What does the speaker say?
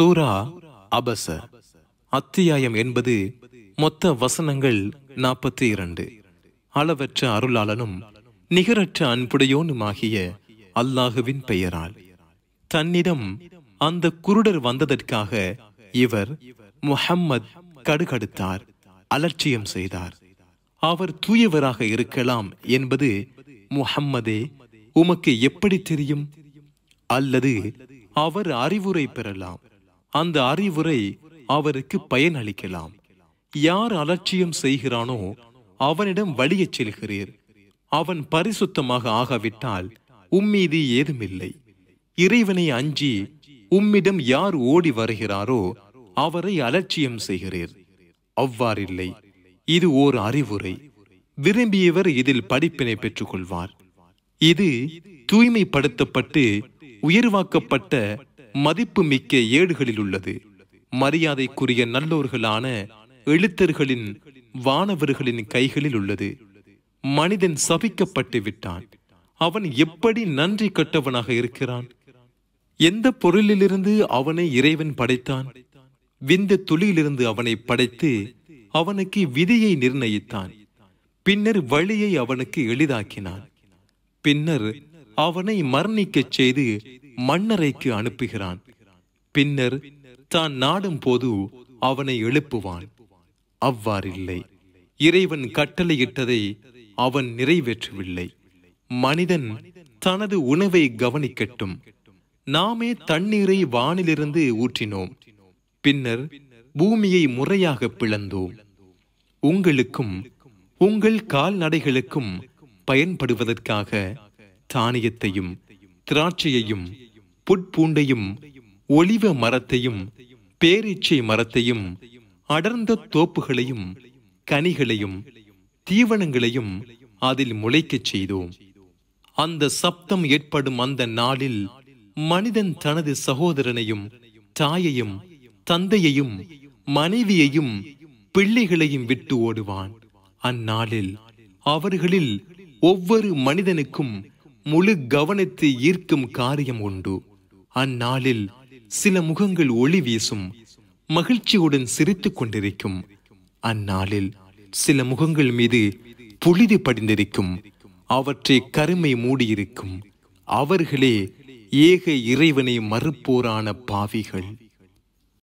சூரா அபச அத்தியாயம் என்பது மொத்த வசனங்கள் நாற்பத்தி இரண்டு அளவற்ற அருளாளனும் நிகரற்ற அன்புடையோனுமாகிய அல்லாஹுவின் பெயரால் தன்னிடம் அந்த குருடர் வந்ததற்காக இவர் முஹம்மத் கடுகடுத்தார் அலட்சியம் செய்தார் அவர் தூயவராக இருக்கலாம் என்பது முஹம்மதே உமக்கு எப்படி தெரியும் அல்லது அவர் அறிவுரை பெறலாம் அந்த அறிவுரை அவருக்கு பயனளிக்கலாம் யார் அலட்சியம் செய்கிறானோ அவனிடம் வழியச் செல்கிறீர் அவன் பரிசுத்தமாக ஆகாவிட்டால் உம்மீது ஏதுமில்லை இறைவனை அஞ்சி உம்மிடம் யார் ஓடி வருகிறாரோ அவரை அலட்சியம் செய்கிறீர் அவ்வாறில்லை இது ஓர் அறிவுரை விரும்பியவர் இதில் படிப்பினை பெற்றுக்கொள்வார் இது தூய்மைப்படுத்தப்பட்டு உயர்வாக்கப்பட்ட மதிப்பு மிக்க ஏடுகளில் உள்ளது மரியாதைக்குரிய நல்லோர்களான எழுத்தர்களின் வானவர்களின் கைகளில் உள்ளது மனிதன் சபிக்கப்பட்டு விட்டான் அவன் எப்படி நன்றி கட்டவனாக இருக்கிறான் எந்த பொருளிலிருந்து அவனை இறைவன் படைத்தான் விந்த துளியிலிருந்து அவனை படைத்து அவனுக்கு விதியை நிர்ணயித்தான் பின்னர் வழியை அவனுக்கு எளிதாக்கினான் பின்னர் அவனை மரணிக்கச் செய்து மன்னரைக்கு அனுப்புகிறான் பின்னர் தான் நாடும் போது அவனை எழுப்புவான் அவ்வாறில்லை இறைவன் கட்டளையிட்டதை அவன் நிறைவேற்றவில்லை மனிதன் தனது உணவை கவனிக்கட்டும் நாமே தண்ணீரை வானிலிருந்து ஊற்றினோம் பின்னர் பூமியை முறையாக பிளந்தோம் உங்களுக்கும் உங்கள் கால்நடைகளுக்கும் பயன்படுவதற்காக தானியத்தையும் திராட்சையையும் புட்பூண்டையும் ஒலிவ மரத்தையும் பேரீச்சை மரத்தையும் அடர்ந்த தோப்புகளையும் கனிகளையும் தீவனங்களையும் அதில் முளைக்கச் செய்தோம் அந்த சப்தம் ஏற்படும் அந்த நாளில் மனிதன் தனது சகோதரனையும் தாயையும் தந்தையையும் மனைவியையும் பிள்ளைகளையும் விட்டு ஓடுவான் அந்நாளில் அவர்களில் ஒவ்வொரு மனிதனுக்கும் முழு கவனத்தை ஈர்க்கும் காரியம் உண்டு அந்நாளில் சில முகங்கள் ஒளி வீசும் மகிழ்ச்சியுடன் சிரித்துக் கொண்டிருக்கும் அந்நாளில் சில முகங்கள் மீது புழுதி படிந்திருக்கும் அவற்றை கருமை மூடியிருக்கும் அவர்களே ஏக இறைவனை மறுப்போரான பாவிகள்